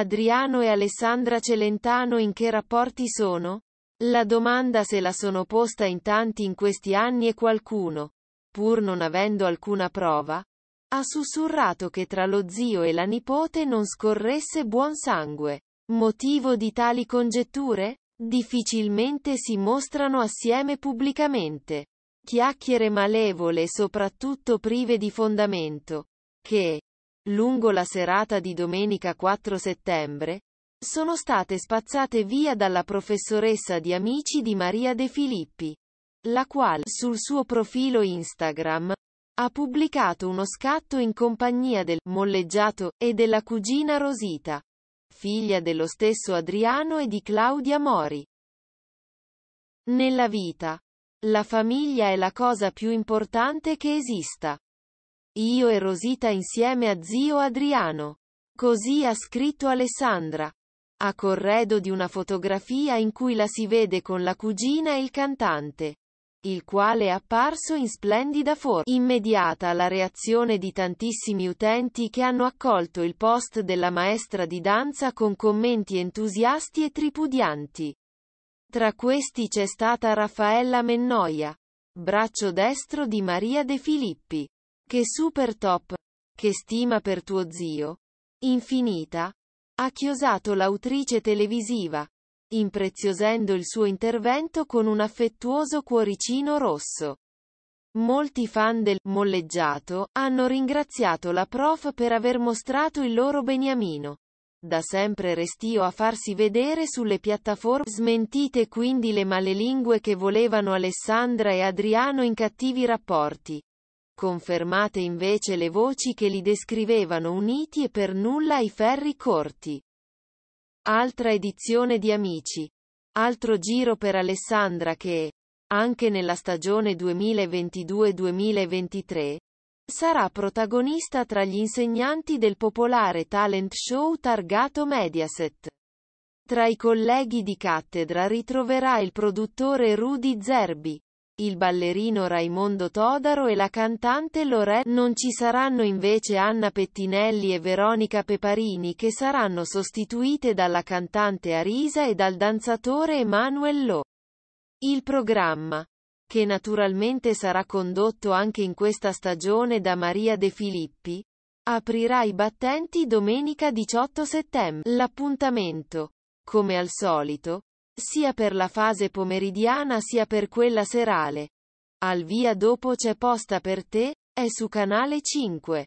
Adriano e Alessandra Celentano in che rapporti sono? La domanda se la sono posta in tanti in questi anni e qualcuno, pur non avendo alcuna prova, ha sussurrato che tra lo zio e la nipote non scorresse buon sangue. Motivo di tali congetture? Difficilmente si mostrano assieme pubblicamente. Chiacchiere malevole e soprattutto prive di fondamento, che, lungo la serata di domenica 4 settembre, sono state spazzate via dalla professoressa di Amici di Maria De Filippi, la quale, sul suo profilo Instagram, ha pubblicato uno scatto in compagnia del molleggiato e della cugina Rosita, figlia dello stesso Adriano e di Claudia Mori. Nella vita, la famiglia è la cosa più importante che esista. Io e Rosita insieme a zio Adriano. Così ha scritto Alessandra. A corredo di una fotografia in cui la si vede con la cugina e il cantante il quale è apparso in splendida forma. Immediata la reazione di tantissimi utenti che hanno accolto il post della maestra di danza con commenti entusiasti e tripudianti. Tra questi c'è stata Raffaella Mennoia, braccio destro di Maria De Filippi. Che super top. Che stima per tuo zio. Infinita. Ha chiosato l'autrice televisiva, impreziosendo il suo intervento con un affettuoso cuoricino rosso. Molti fan del molleggiato hanno ringraziato la prof per aver mostrato il loro beniamino. Da sempre restio a farsi vedere sulle piattaforme. Smentite quindi le male lingue che volevano Alessandra e Adriano in cattivi rapporti. Confermate invece le voci che li descrivevano uniti e per nulla ai ferri corti. Altra edizione di Amici. Altro giro per Alessandra che, anche nella stagione 2022-2023, sarà protagonista tra gli insegnanti del popolare talent show targato Mediaset. Tra i colleghi di cattedra ritroverà il produttore Rudy Zerbi, il ballerino Raimondo Todaro e la cantante Lorè. Non ci saranno invece Anna Pettinelli e Veronica Peparini che saranno sostituite dalla cantante Arisa e dal danzatore Emanuel Lo. Il programma che naturalmente sarà condotto anche in questa stagione da Maria De Filippi, aprirà i battenti domenica 18 settembre. L'appuntamento, come al solito, sia per la fase pomeridiana sia per quella serale. Al via dopo c'è posta per te, è su canale 5.